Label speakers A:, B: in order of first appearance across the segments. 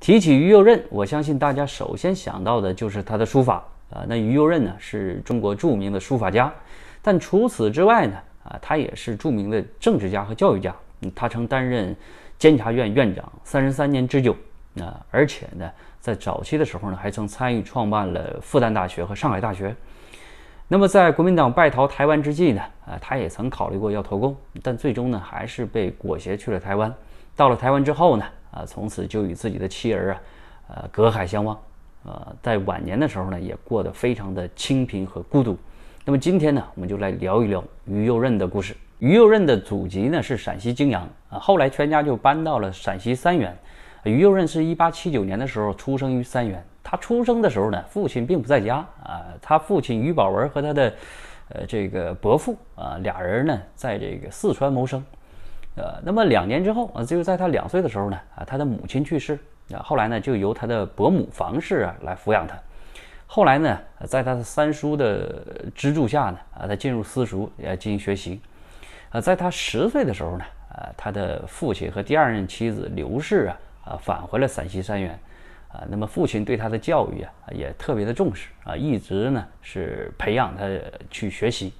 A: 提起于右任，我相信大家首先想到的就是他的书法啊。那于右任呢，是中国著名的书法家，但除此之外呢，啊，他也是著名的政治家和教育家。他曾担任监察院院长三十三年之久啊，而且呢，在早期的时候呢，还曾参与创办了复旦大学和上海大学。那么，在国民党败逃台湾之际呢，啊，他也曾考虑过要投共，但最终呢，还是被裹挟去了台湾。到了台湾之后呢？啊，从此就与自己的妻儿啊，呃，隔海相望。呃，在晚年的时候呢，也过得非常的清贫和孤独。那么今天呢，我们就来聊一聊于右任的故事。于右任的祖籍呢是陕西泾阳啊，后来全家就搬到了陕西三原。于右任是一八七九年的时候出生于三原。他出生的时候呢，父亲并不在家啊，他父亲于宝文和他的呃这个伯父啊俩人呢，在这个四川谋生。呃，那么两年之后啊，就在他两岁的时候呢，啊，他的母亲去世，啊，后来呢，就由他的伯母房氏啊来抚养他，后来呢，在他的三叔的资助下呢，啊，他进入私塾啊进行学习，啊，在他十岁的时候呢，啊，他的父亲和第二任妻子刘氏啊，啊，返回了陕西三原，啊，那么父亲对他的教育啊也特别的重视啊，一直呢是培养他去学习。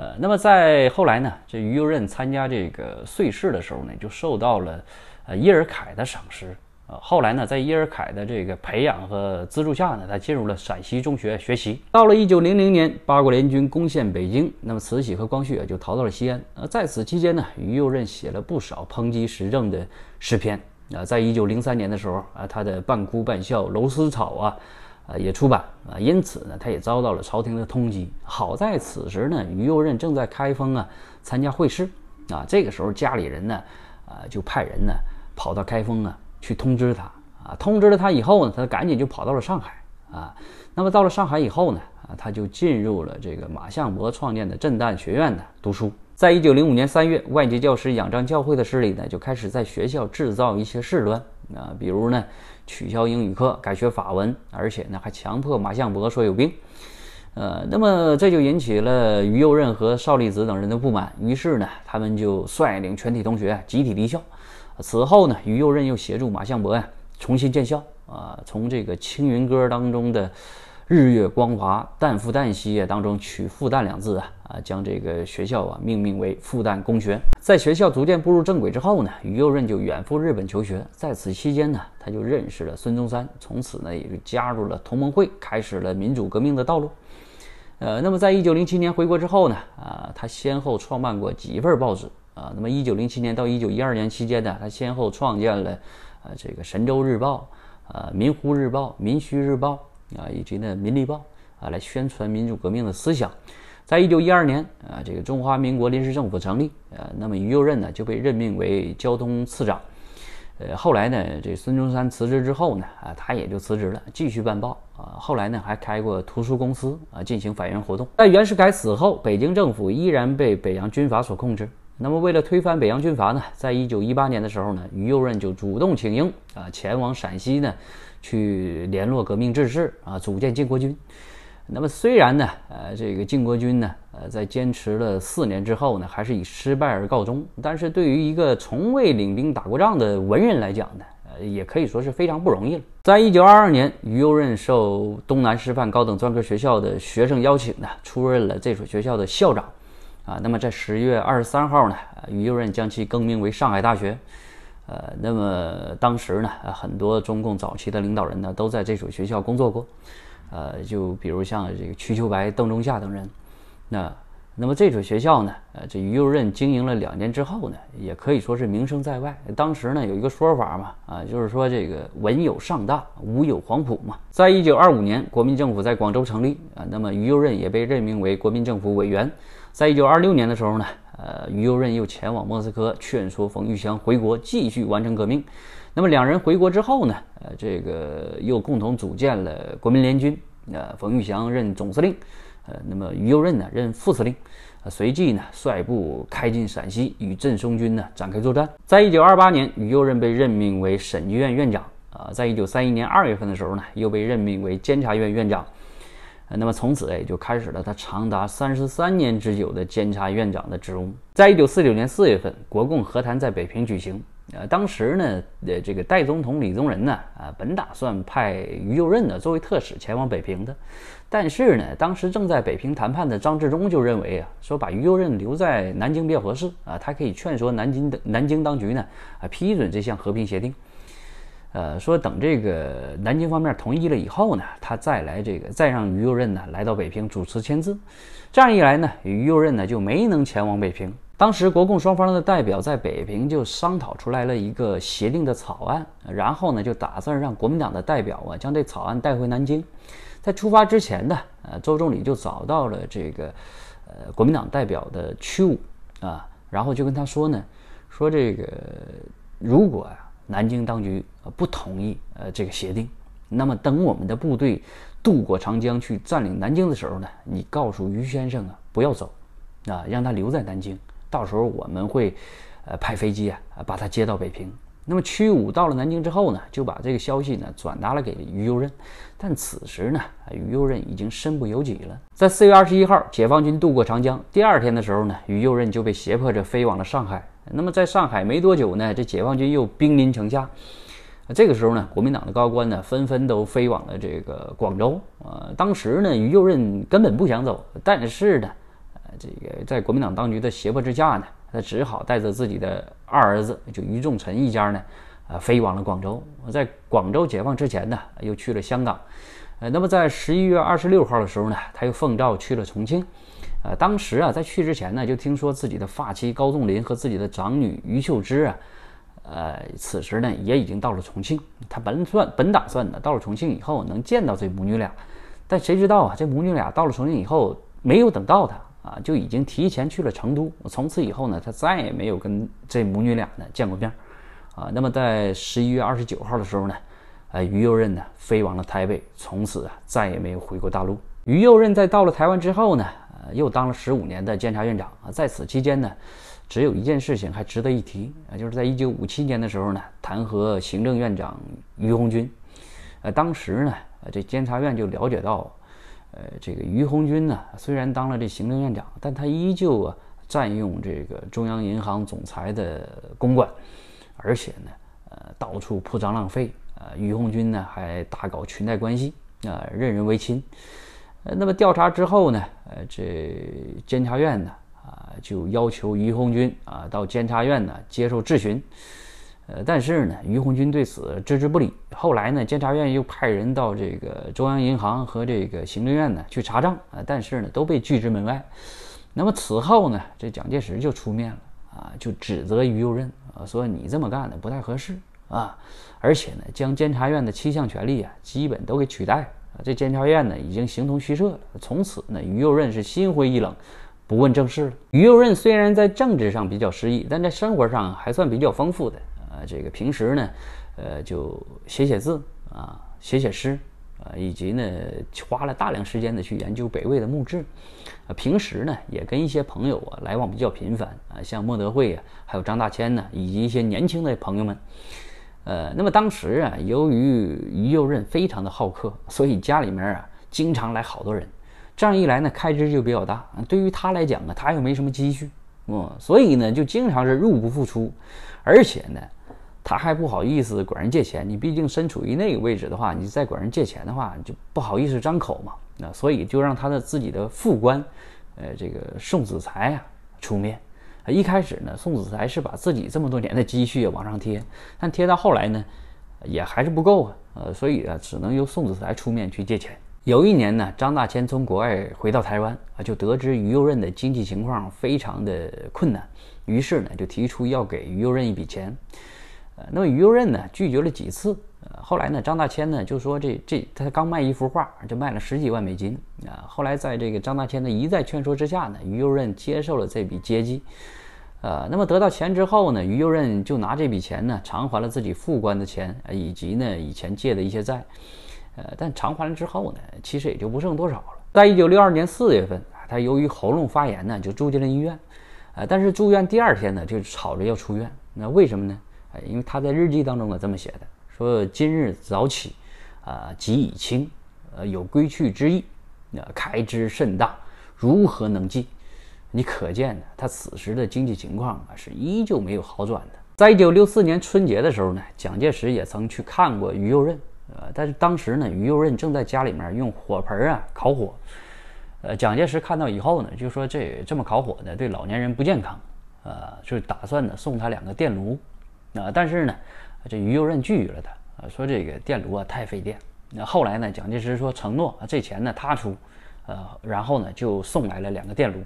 A: 呃，那么在后来呢，这于右任参加这个岁试的时候呢，就受到了呃伊尔凯的赏识。呃，后来呢，在伊尔凯的这个培养和资助下呢，他进入了陕西中学学习。到了一九零零年，八国联军攻陷北京，那么慈禧和光绪也就逃到了西安。呃，在此期间呢，于右任写了不少抨击时政的诗篇。啊，在一九零三年的时候啊，他的半哭半笑楼思草啊。呃，也出版啊，因此呢，他也遭到了朝廷的通缉。好在此时呢，于右任正在开封啊参加会试啊，这个时候家里人呢，呃，就派人呢跑到开封啊去通知他啊。通知了他以后呢，他赶紧就跑到了上海啊。那么到了上海以后呢，啊，他就进入了这个马相伯创建的震旦学院呢读书。在一九零五年三月，外籍教师仰仗教会的势力呢，就开始在学校制造一些事端。啊，比如呢，取消英语课改学法文，而且呢还强迫马相伯说有病，呃，那么这就引起了于右任和邵力子等人的不满，于是呢，他们就率领全体同学集体离校。此后呢，于右任又协助马相伯呀重新建校啊，从这个青云歌当中的。日月光华，旦复旦兮夜当中取“复旦”两字啊，啊，将这个学校啊命名为复旦公学。在学校逐渐步入正轨之后呢，于右任就远赴日本求学。在此期间呢，他就认识了孙中山，从此呢，也就加入了同盟会，开始了民主革命的道路。呃，那么在一九零七年回国之后呢，啊，他先后创办过几份报纸啊。那么一九零七年到一九一二年期间呢，他先后创建了呃这个《神州日报》、呃《民胡日报》、《民需日报》。啊，以及呢《民立报》啊，来宣传民主革命的思想。在一九一二年啊，这个中华民国临时政府成立，呃，那么于右任呢就被任命为交通次长。呃，后来呢，这孙中山辞职之后呢，啊，他也就辞职了，继续办报啊。后来呢，还开过图书公司啊，进行反袁活动。在袁世凯死后，北京政府依然被北洋军阀所控制。那么，为了推翻北洋军阀呢，在一九一八年的时候呢，于右任就主动请缨啊，前往陕西呢。去联络革命志士啊，组建靖国军。那么虽然呢，呃，这个靖国军呢，呃，在坚持了四年之后呢，还是以失败而告终。但是对于一个从未领兵打过仗的文人来讲呢，呃，也可以说是非常不容易了。在一九二二年，于右任受东南师范高等专科学校的学生邀请呢，出任了这所学校的校长。啊，那么在十月二十三号呢，于右任将其更名为上海大学。呃，那么当时呢，很多中共早期的领导人呢，都在这所学校工作过，呃，就比如像这个瞿秋白、邓中夏等人。那，那么这所学校呢，呃，这于右任经营了两年之后呢，也可以说是名声在外。当时呢，有一个说法嘛，啊，就是说这个文有上大，武有黄埔嘛。在一九二五年，国民政府在广州成立啊，那么于右任也被任命为国民政府委员。在一九二六年的时候呢。呃，于右任又前往莫斯科劝说冯玉祥回国继续完成革命。那么两人回国之后呢？呃，这个又共同组建了国民联军。那冯玉祥任总司令，呃，那么于右任呢任副司令。随即呢，率部开进陕西，与镇嵩军呢展开作战。在一九二八年，于右任被任命为审计院院长。啊，在一九三一年二月份的时候呢，又被任命为监察院院长。那么从此也就开始了他长达三十三年之久的监察院长的职务。在一九四九年四月份，国共和谈在北平举行。呃，当时呢，呃，这个代总统李宗仁呢，啊，本打算派于右任呢作为特使前往北平的，但是呢，当时正在北平谈判的张治中就认为啊，说把于右任留在南京比较合适啊，他可以劝说南京的南京当局呢，啊，批准这项和平协定。呃，说等这个南京方面同意了以后呢，他再来这个，再让于右任呢来到北平主持签字。这样一来呢，于右任呢就没能前往北平。当时国共双方的代表在北平就商讨出来了一个协定的草案，然后呢就打算让国民党的代表啊将这草案带回南京。在出发之前呢，呃，周总理就找到了这个呃国民党代表的屈武啊，然后就跟他说呢，说这个如果呀。南京当局啊不同意呃这个协定，那么等我们的部队渡过长江去占领南京的时候呢，你告诉于先生啊不要走，啊让他留在南京，到时候我们会呃派飞机啊把他接到北平。那么屈武到了南京之后呢，就把这个消息呢转达了给于右任，但此时呢，于右任已经身不由己了。在四月二十一号，解放军渡过长江，第二天的时候呢，于右任就被胁迫着飞往了上海。那么在上海没多久呢，这解放军又兵临城下。这个时候呢，国民党的高官呢，纷纷都飞往了这个广州。呃，当时呢，于右任根本不想走，但是呢，呃，这个在国民党当局的胁迫之下呢，他只好带着自己的二儿子，就于仲臣一家呢，呃，飞往了广州。在广州解放之前呢，又去了香港。呃，那么在十一月二十六号的时候呢，他又奉召去了重庆。呃，当时啊，在去之前呢，就听说自己的发妻高宗林和自己的长女于秀芝啊，呃，此时呢，也已经到了重庆。他本算本打算呢，到了重庆以后能见到这母女俩，但谁知道啊，这母女俩到了重庆以后，没有等到他啊，就已经提前去了成都。从此以后呢，他再也没有跟这母女俩呢见过面。啊，那么在十一月二十九号的时候呢，呃，于右任呢飞往了台北，从此啊，再也没有回过大陆。于右任在到了台湾之后呢。又当了十五年的监察院长啊，在此期间呢，只有一件事情还值得一提啊，就是在一九五七年的时候呢，弹劾行政院长于鸿钧。呃，当时呢，这监察院就了解到，呃，这个于鸿钧呢，虽然当了这行政院长，但他依旧啊占用这个中央银行总裁的公馆，而且呢，呃，到处铺张浪费。呃，于鸿钧呢还大搞裙带关系啊，任人唯亲。呃，那么调查之后呢？呃，这监察院呢，啊，就要求于红军啊到监察院呢接受质询，呃，但是呢，于红军对此置之不理。后来呢，监察院又派人到这个中央银行和这个行政院呢去查账啊，但是呢都被拒之门外。那么此后呢，这蒋介石就出面了啊，就指责于右任啊，说你这么干呢不太合适啊，而且呢将监察院的七项权力啊基本都给取代。了。这监察院呢，已经形同虚设了。从此呢，于右任是心灰意冷，不问政事了。于右任虽然在政治上比较失意，但在生活上还算比较丰富的。呃，这个平时呢，呃，就写写字啊，写写诗啊，以及呢，花了大量时间的去研究北魏的墓志。啊，平时呢，也跟一些朋友啊来往比较频繁啊，像莫德惠啊，还有张大千呢，以及一些年轻的朋友们。呃，那么当时啊，由于于右任非常的好客，所以家里面啊经常来好多人，这样一来呢，开支就比较大。对于他来讲啊，他又没什么积蓄，嗯，所以呢就经常是入不敷出，而且呢，他还不好意思管人借钱。你毕竟身处于那个位置的话，你再管人借钱的话，就不好意思张口嘛。那所以就让他的自己的副官，呃，这个宋子材啊出面。一开始呢，宋子材是把自己这么多年的积蓄往上贴，但贴到后来呢，也还是不够啊，呃，所以啊，只能由宋子材出面去借钱。有一年呢，张大千从国外回到台湾啊，就得知于右任的经济情况非常的困难，于是呢，就提出要给于右任一笔钱。那么于右任呢，拒绝了几次，呃，后来呢，张大千呢就说这这他刚卖一幅画就卖了十几万美金啊，后来在这个张大千的一再劝说之下呢，于右任接受了这笔接济，呃，那么得到钱之后呢，于右任就拿这笔钱呢偿还了自己副官的钱以及呢以前借的一些债，呃，但偿还了之后呢，其实也就不剩多少了。在一九六二年四月份，他由于喉咙发炎呢就住进了医院，呃，但是住院第二天呢就吵着要出院，那为什么呢？哎，因为他在日记当中啊这么写的，说今日早起，啊，己已清，呃，有归去之意，那开支甚大，如何能进？你可见呢，他此时的经济情况啊是依旧没有好转的。在1964年春节的时候呢，蒋介石也曾去看过于右任，呃，但是当时呢，于右任正在家里面用火盆啊烤火，呃，蒋介石看到以后呢，就说这这么烤火呢对老年人不健康，呃，就打算呢送他两个电炉。啊，但是呢，这于右任拒绝了他，啊，说这个电炉啊太费电。那后来呢，蒋介石说承诺这钱呢他出，呃，然后呢就送来了两个电炉。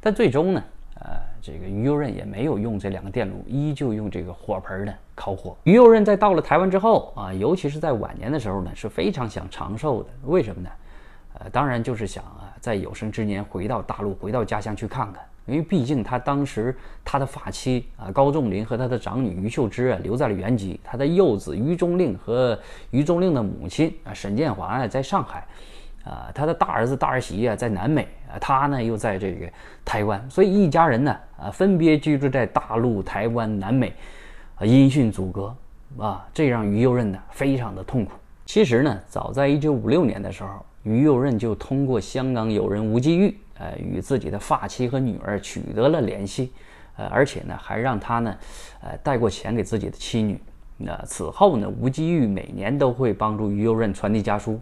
A: 但最终呢，呃，这个于右任也没有用这两个电炉，依旧用这个火盆的烤火。于右任在到了台湾之后啊，尤其是在晚年的时候呢，是非常想长寿的。为什么呢？呃，当然就是想啊，在有生之年回到大陆，回到家乡去看看。因为毕竟他当时他的发妻啊高仲林和他的长女于秀芝啊留在了原籍，他的幼子于中令和于中令的母亲啊沈建华啊在上海，啊他的大儿子大儿媳啊在南美，啊他呢又在这个台湾，所以一家人呢啊分别居住在大陆、台湾、南美，啊音讯阻隔啊，这让于右任呢非常的痛苦。其实呢，早在一九五六年的时候，于右任就通过香港友人吴继玉。呃，与自己的发妻和女儿取得了联系，呃，而且呢，还让他呢，呃，带过钱给自己的妻女。那此后呢，吴积玉每年都会帮助于右任传递家书。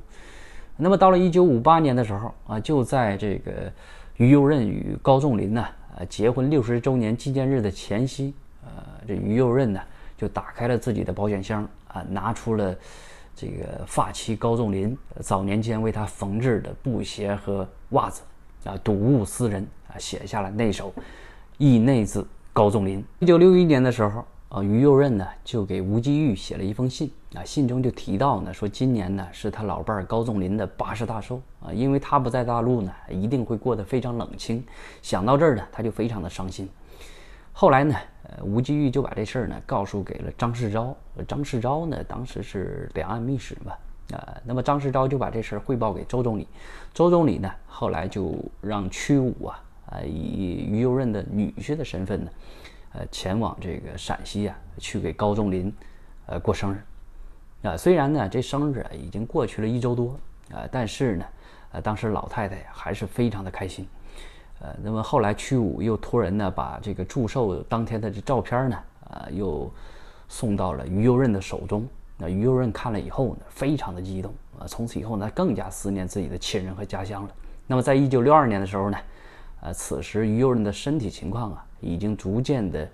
A: 那么，到了1958年的时候啊，就在这个于右任与高仲林呢，呃，结婚六十周年纪念日的前夕，呃，这于右任呢，就打开了自己的保险箱啊，拿出了这个发妻高仲林早年间为他缝制的布鞋和袜子。啊，睹物思人啊，写下了那首《忆内子高宗林》。一九六一年的时候，啊，于右任呢就给吴季玉写了一封信啊，信中就提到呢，说今年呢是他老伴高宗林的八十大寿啊，因为他不在大陆呢，一定会过得非常冷清。想到这儿呢，他就非常的伤心。后来呢，呃，吴季玉就把这事儿呢告诉给了张世钊，张世钊呢当时是两岸密使嘛。啊，那么张世钊就把这事儿汇报给周总理，周总理呢，后来就让屈武啊，啊以于右任的女婿的身份呢，呃，前往这个陕西啊，去给高仲林，呃，过生日。啊，虽然呢，这生日啊已经过去了一周多啊，但是呢，呃，当时老太太还是非常的开心。呃，那么后来屈武又托人呢，把这个祝寿当天的这照片呢，啊，又送到了于右任的手中。那于右任看了以后呢，非常的激动啊！从此以后呢，更加思念自己的亲人和家乡了。那么，在一九六二年的时候呢，呃，此时于右任的身体情况啊，已经逐渐的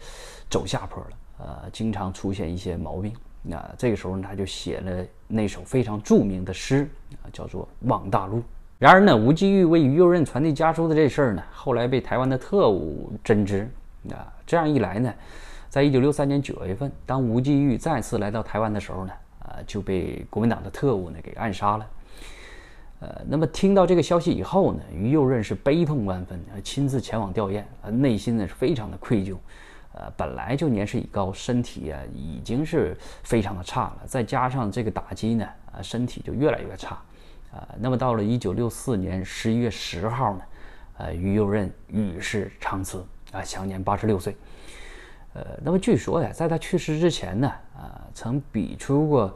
A: 走下坡了，呃，经常出现一些毛病。那这个时候，呢，他就写了那首非常著名的诗，叫做《望大陆》。然而呢，吴继玉为于右任传递家书的这事儿呢，后来被台湾的特务侦知。啊，这样一来呢？在一九六三年九月份，当吴际玉再次来到台湾的时候呢，啊，就被国民党的特务呢给暗杀了。呃，那么听到这个消息以后呢，于右任是悲痛万分亲自前往吊唁啊，内心呢是非常的愧疚。呃，本来就年事已高，身体啊已经是非常的差了，再加上这个打击呢，啊，身体就越来越差。啊，那么到了一九六四年十一月十号呢，呃，于右任与世长辞啊，享年八十六岁。呃，那么据说呀，在他去世之前呢，啊，曾比出过，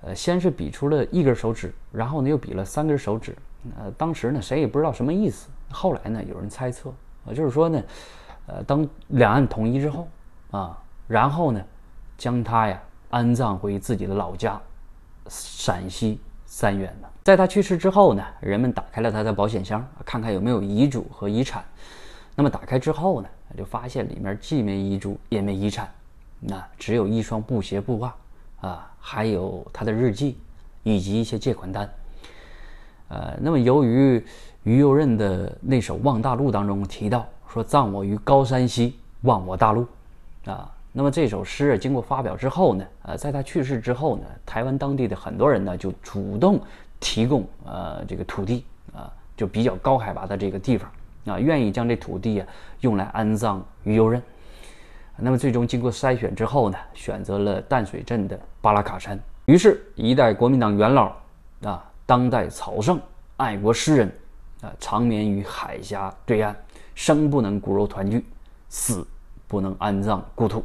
A: 呃，先是比出了一根手指，然后呢又比了三根手指，呃，当时呢谁也不知道什么意思。后来呢有人猜测，啊，就是说呢，呃，当两岸统一之后，啊，然后呢，将他呀安葬回自己的老家，陕西三原呢。在他去世之后呢，人们打开了他的保险箱，看看有没有遗嘱和遗产。那么打开之后呢？就发现里面既没遗嘱也没遗产，那只有一双布鞋布袜，啊，还有他的日记，以及一些借款单。呃，那么由于于右任的那首《望大陆》当中提到说“葬我于高山兮，望我大陆”，啊，那么这首诗经过发表之后呢，呃，在他去世之后呢，台湾当地的很多人呢就主动提供呃这个土地啊，就比较高海拔的这个地方。啊，愿意将这土地啊用来安葬于右任。那么最终经过筛选之后呢，选择了淡水镇的巴拉卡山。于是，一代国民党元老啊，当代曹圣爱国诗人啊，长眠于海峡对岸，生不能骨肉团聚，死不能安葬故土。